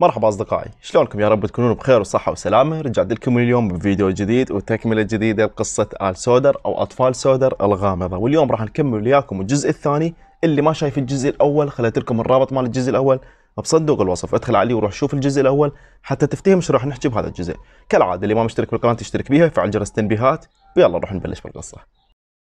مرحبا اصدقائي شلونكم يا رب تكونون بخير وصحه وسلامه رجعت لكم اليوم بفيديو جديد وتكمله جديده لقصه ال سودر او اطفال سودر الغامضه واليوم راح نكمل وياكم الجزء الثاني اللي ما شايف الجزء الاول خليت لكم الرابط مال الجزء الاول بصندوق الوصف ادخل عليه وروح شوف الجزء الاول حتى تفتهم شو راح نحكي بهذا الجزء كالعاده اللي ما مشترك بالقناه تشترك بيها فعل جرس التنبيهات ويلا نروح نبلش بالقصه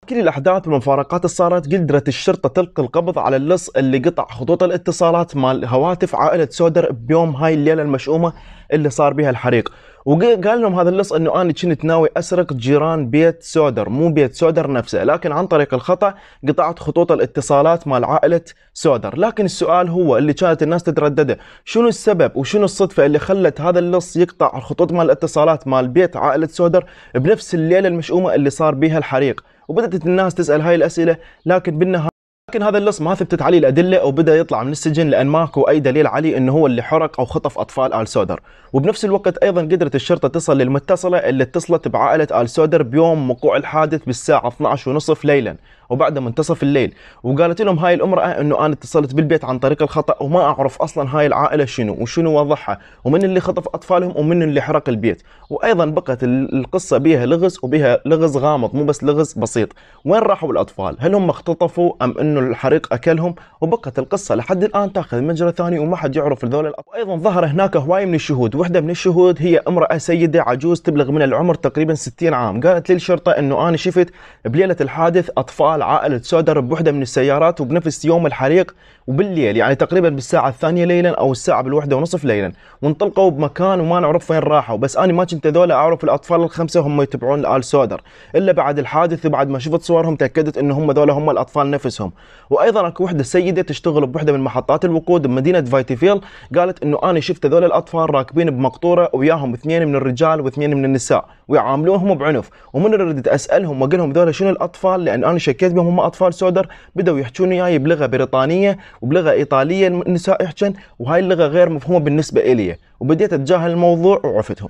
كل الأحداث والمفارقات اللي صارت قدرت الشرطة تلقي القبض على اللص اللي قطع خطوط الاتصالات مال هواتف عائلة سودر بيوم هاي الليلة المشؤومة اللي صار بها الحريق وقال لهم هذا اللص انه انا كنت ناوي اسرق جيران بيت سودر مو بيت سودر نفسه لكن عن طريق الخطا قطعت خطوط الاتصالات مال عائله سودر لكن السؤال هو اللي كانت الناس تتردده شنو السبب وشنو الصدفه اللي خلت هذا اللص يقطع الخطوط مال الاتصالات مال بيت عائله سودر بنفس الليله المشؤومه اللي صار بها الحريق وبدات الناس تسال هاي الاسئله لكن بالنهايه لكن هذا اللص ما ثبتت عليه الادله او بدا يطلع من السجن لان ماكو اي دليل عليه انه هو اللي حرق او خطف اطفال ال سودر وبنفس الوقت ايضا قدرت الشرطه تصل للمتصله اللي اتصلت بعائله ال سودر بيوم وقوع الحادث بالساعه 12 ونصف ليلا وبعد منتصف الليل وقالت لهم هاي الامراه انه انا اتصلت بالبيت عن طريق الخطا وما اعرف اصلا هاي العائله شنو وشنو وضعها ومن اللي خطف اطفالهم ومن اللي حرق البيت وايضا بقت القصه بها لغز وبها لغز غامض مو بس لغز بسيط وين راحوا الاطفال هل هم اختطفوا ام انه الحريق اكلهم وبقت القصه لحد الان تاخذ مجرى ثاني وما حد يعرف هذول وايضا ظهر هناك هواي من الشهود وحده من الشهود هي امراه سيده عجوز تبلغ من العمر تقريبا 60 عام قالت للشرطه انه انا شفت بليله الحادث اطفال عائله سودر بوحده من السيارات وبنفس يوم الحريق وبالليل يعني تقريبا بالساعه الثانيه ليلا او الساعه بالوحده ونصف ليلا وانطلقوا بمكان وما نعرف وين راحوا بس انا ما كنت ذولا اعرف الاطفال الخمسه هم يتبعون ال سودر الا بعد الحادث وبعد ما شفت صورهم تاكدت ان هم ذولا هم الاطفال نفسهم وايضا اكو وحده سيده تشتغل بوحده من محطات الوقود بمدينه فايتيفيل قالت انه انا شفت هذول الاطفال راكبين بمقطوره وياهم اثنين من الرجال واثنين من النساء ويعاملوهم بعنف ومن ردت اسالهم واقول لهم ذولا شنو الاطفال لان انا شكيت بهم هم اطفال سودر بداوا يحجون وياي بلغه بريطانيه وبلغه ايطاليه النساء يحجن وهاي اللغه غير مفهومه بالنسبه الي وبديت اتجاهل الموضوع وعفتهم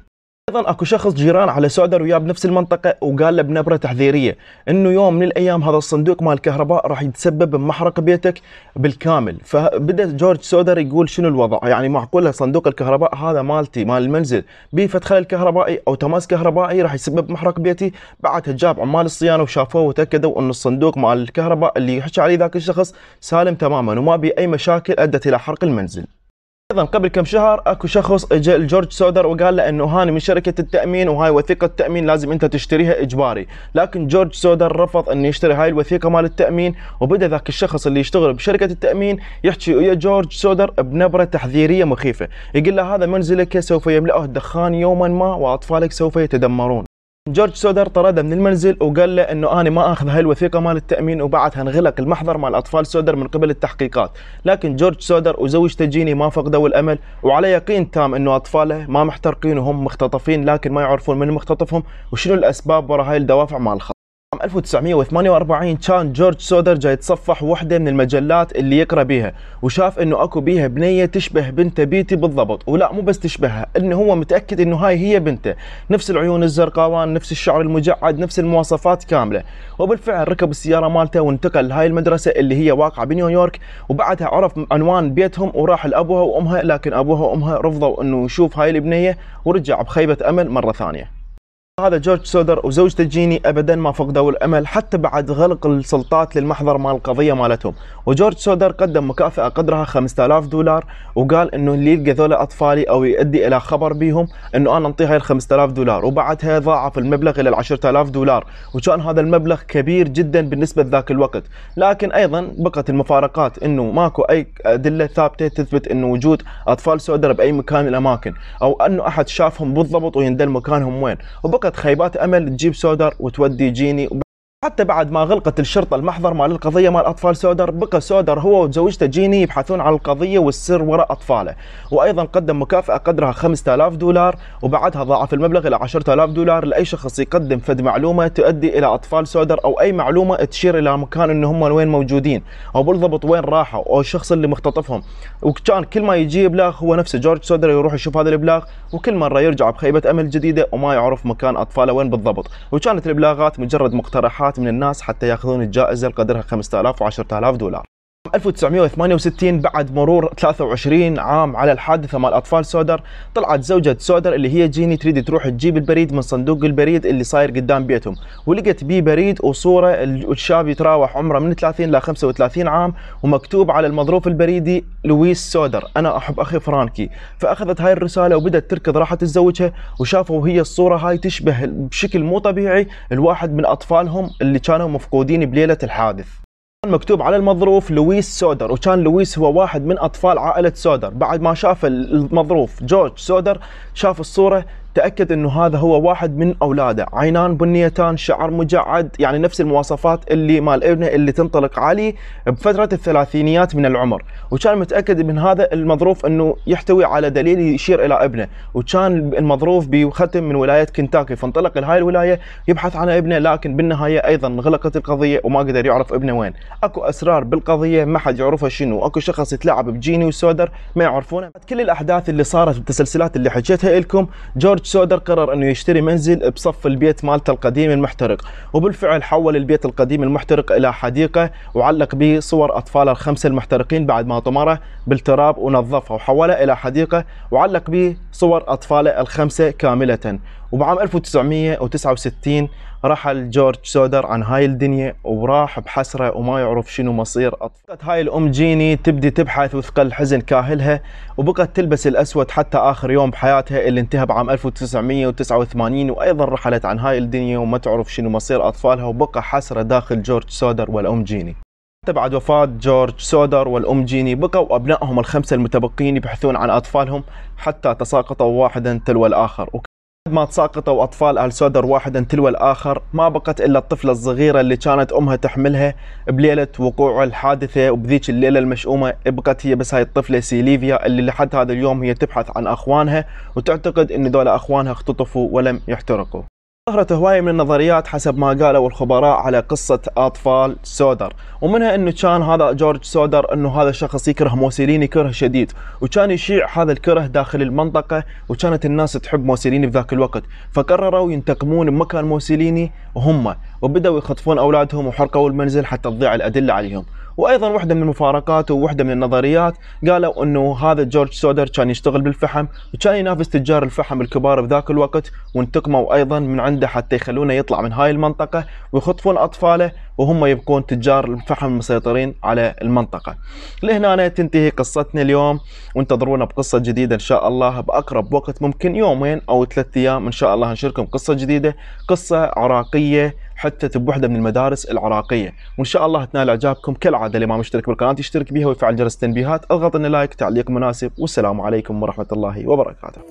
ايضا اكو شخص جيران على سودر وياه بنفس المنطقه وقال له بنبره تحذيريه انه يوم من الايام هذا الصندوق مال الكهرباء راح يتسبب بمحرق بيتك بالكامل فبدا جورج سودر يقول شنو الوضع يعني معقوله صندوق الكهرباء هذا مالتي مال المنزل بيه فتخل الكهربائي او تماس كهربائي راح يسبب محرق بيتي بعدها جاب عمال الصيانه وشافوه وتاكدوا انه الصندوق مال الكهرباء اللي يحكي عليه ذاك الشخص سالم تماما وما بي اي مشاكل ادت الى حرق المنزل ايضا قبل كم شهر اكو شخص اجى لجورج سودر وقال له انه هاني من شركه التامين وهاي وثيقه التامين لازم انت تشتريها اجباري، لكن جورج سودر رفض انه يشتري هاي الوثيقه مال التامين وبدا ذاك الشخص اللي يشتغل بشركه التامين يحكي ويا جورج سودر بنبره تحذيريه مخيفه، يقول له هذا منزلك سوف يملاه الدخان يوما ما واطفالك سوف يتدمرون. جورج سودر طرده من المنزل وقال له انه انا ما اخذ هاي الوثيقه مال التامين وبعدها انغلق المحضر مال اطفال سودر من قبل التحقيقات، لكن جورج سودر وزوجته جيني ما فقدوا الامل وعلى يقين تام انه اطفاله ما محترقين وهم مختطفين لكن ما يعرفون من مختطفهم وشنو الاسباب وراء هاي الدوافع مال الخطف. عام 1948 كان جورج سودر جاي يتصفح وحده من المجلات اللي يقرا بيها وشاف انه اكو بيها بنيه تشبه بنته بيتي بالضبط ولا مو بس تشبهها انه هو متاكد انه هاي هي بنته نفس العيون الزرقاوان نفس الشعر المجعد نفس المواصفات كامله وبالفعل ركب السياره مالته وانتقل لهاي المدرسه اللي هي واقعه بنيويورك وبعدها عرف عنوان بيتهم وراح لابوها وامها لكن ابوها وامها رفضوا انه يشوف هاي البنيه ورجع بخيبه امل مره ثانيه هذا جورج سودر وزوجته جيني ابدا ما فقدوا الامل حتى بعد غلق السلطات للمحضر مال القضيه مالتهم وجورج سودر قدم مكافاه قدرها 5000 دولار وقال انه اللي يلقى ذولا اطفالي او يؤدي الى خبر بيهم انه انا انطي هاي ال 5000 دولار وبعدها ضاعف المبلغ الى 10000 دولار وكان هذا المبلغ كبير جدا بالنسبه لذاك الوقت لكن ايضا بقت المفارقات انه ماكو اي ادله ثابته تثبت انه وجود اطفال سودر باي مكان من الاماكن او انه احد شافهم بالضبط ويندل مكانهم وين وبقت فقط خيبات امل تجيب سودر وتودي جيني حتى بعد ما غلقت الشرطة المحضر مال القضية مال أطفال سودر بقى سودر هو وزوجته جيني يبحثون عن القضية والسر وراء أطفاله وأيضا قدم مكافأة قدرها 5000 دولار وبعدها ضاعف المبلغ إلى 10000 دولار لأي شخص يقدم فد معلومة تؤدي إلى أطفال سودر أو أي معلومة تشير إلى مكان إن هم وين موجودين أو بالضبط وين راحوا أو الشخص اللي مختطفهم وكان كل ما يجي إبلاغ هو نفسه جورج سودر يروح يشوف هذا الإبلاغ وكل مرة يرجع بخيبة أمل جديدة وما يعرف مكان أطفاله وين بالضبط وكانت الإبلاغات مجرد مقترحات مجموعات من الناس حتى ياخذون الجائزة لقدرها 5000 و 10000 دولار 1968 بعد مرور 23 عام على الحادثة مال أطفال سودر طلعت زوجة سودر اللي هي جيني تريد تروح تجيب البريد من صندوق البريد اللي صاير قدام بيتهم ولقت بيه بريد وصورة الشاب يتراوح عمره من 30 إلى 35 عام ومكتوب على المظروف البريدي لويس سودر أنا أحب أخي فرانكي فأخذت هاي الرسالة وبدأت تركض راح تتزوجها وشافوا هي الصورة هاي تشبه بشكل مو طبيعي الواحد من أطفالهم اللي كانوا مفقودين بليلة الحادث مكتوب على المظروف لويس سودر وكان لويس هو واحد من اطفال عائله سودر بعد ما شاف المظروف جورج سودر شاف الصوره تأكد أنه هذا هو واحد من أولاده عينان بنيتان شعر مجعد يعني نفس المواصفات اللي مال ابنه اللي تنطلق عليه بفترة الثلاثينيات من العمر وكان متأكد من هذا المظروف أنه يحتوي على دليل يشير إلى ابنه وكان المظروف بختم من ولاية كنتاكي فانطلق لهاي الولاية يبحث عن ابنه لكن بالنهاية أيضا انغلقت القضية وما قدر يعرف ابنه وين اكو أسرار بالقضية ما حد يعرفها شنو اكو شخص يتلاعب بجيني وسودر ما يعرفونه كل الأحداث اللي صارت بالتسلسلات اللي حكيتها لكم جورج سودر قرر انه يشتري منزل بصف البيت مالته القديم المحترق وبالفعل حول البيت القديم المحترق الى حديقه وعلق به صور اطفاله الخمسه المحترقين بعد ما طمره بالتراب ونظفه وحوله الى حديقه وعلق به صور اطفاله الخمسه كامله وبعام 1969 رحل جورج سودر عن هاي الدنيا وراح بحسرة وما يعرف شنو مصير أطفال هاي الأم جيني تبدي تبحث وثقل الحزن كاهلها وبقت تلبس الأسود حتى آخر يوم بحياتها اللي انتهى بعام 1989 وأيضا رحلت عن هاي الدنيا وما تعرف شنو مصير أطفالها وبقى حسرة داخل جورج سودر والأم جيني حتى بعد وفاة جورج سودر والأم جيني بقوا أبنائهم الخمسة المتبقين يبحثون عن أطفالهم حتى تساقطوا واحدا تلو الآخر بعد ما تساقطوا أطفال آل سودر واحدا تلو الآخر ما بقت إلا الطفلة الصغيرة اللي كانت أمها تحملها بليلة وقوع الحادثة وبذيك الليلة المشؤومة بقت هي بس هاي الطفلة سيليفيا اللي لحد هذا اليوم هي تبحث عن أخوانها وتعتقد إن دول أخوانها اختطفوا ولم يحترقوا ظهرت هواية من النظريات حسب ما قالوا الخبراء على قصة أطفال سودر ومنها أنه كان هذا جورج سودر أنه هذا الشخص يكره موسوليني كره شديد وكان يشيع هذا الكره داخل المنطقة وكانت الناس تحب موسوليني في ذاك الوقت فقرروا ينتقمون بمكان موسوليني هم وبدأوا يخطفون أولادهم وحرقوا المنزل حتى تضيع الأدلة عليهم وايضا وحده من مفارقاته ووحده من النظريات قالوا انه هذا جورج سودر كان يشتغل بالفحم وكان ينافس تجار الفحم الكبار بذاك الوقت وانتقموا ايضا من عنده حتى يخلونه يطلع من هاي المنطقه ويخطفون اطفاله وهم يبقون تجار الفحم المسيطرين على المنطقه. لهنا تنتهي قصتنا اليوم وانتظرونا بقصه جديده ان شاء الله باقرب وقت ممكن يومين او ثلاث ايام ان شاء الله نشارككم قصه جديده قصه عراقيه حتى بوحده من المدارس العراقيه وان شاء الله تنال اعجابكم كالعاده اللي ما مشترك بالقناه يشترك بها ويفعل جرس التنبيهات اضغط ان لايك تعليق مناسب والسلام عليكم ورحمه الله وبركاته